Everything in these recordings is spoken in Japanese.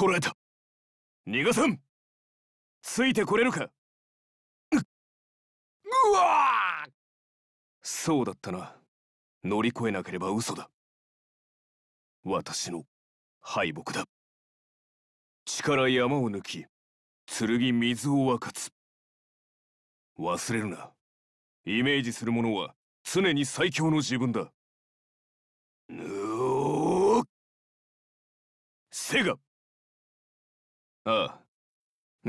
捕らえた逃がさんついてこれるかううわそうだったな乗り越えなければ嘘だ私の敗北だ力山を抜き剣水を分かつ忘れるなイメージするものは常に最強の自分だぬおセガああ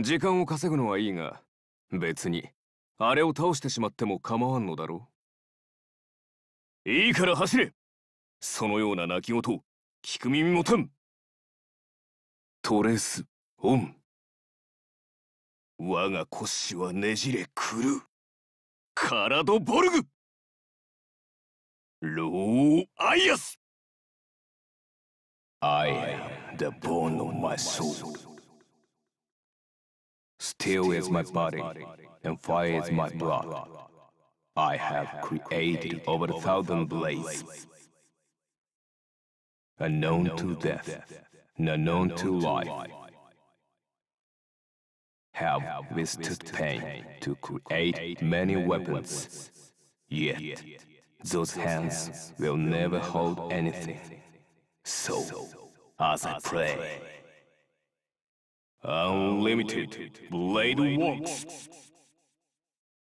時間を稼ぐのはいいが別にあれを倒してしまっても構わんのだろういいから走れそのような泣き言聞く耳もたんトレスオン我が骨子はねじれくるカラドボルグローアイアス I am the bone of my soul Steel is my body, and fire is my blood. I have created over a thousand blades, unknown to death, unknown to life. Have visited pain to create many weapons, yet those hands will never hold anything. So, as I pray, Unlimited Blade Works.